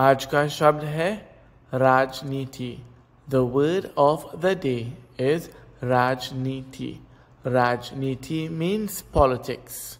आज का शब्द है राजनीति the word of the day is rajniti rajniti means politics